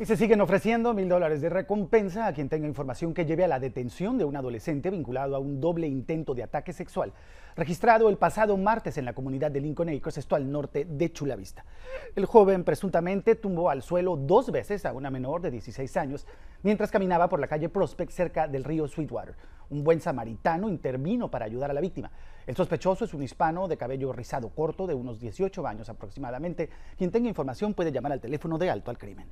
Y se siguen ofreciendo mil dólares de recompensa a quien tenga información que lleve a la detención de un adolescente vinculado a un doble intento de ataque sexual, registrado el pasado martes en la comunidad de Lincoln Acres, esto al norte de Chula Vista. El joven presuntamente tumbó al suelo dos veces a una menor de 16 años mientras caminaba por la calle Prospect cerca del río Sweetwater. Un buen samaritano intervino para ayudar a la víctima. El sospechoso es un hispano de cabello rizado corto de unos 18 años aproximadamente. Quien tenga información puede llamar al teléfono de alto al crimen.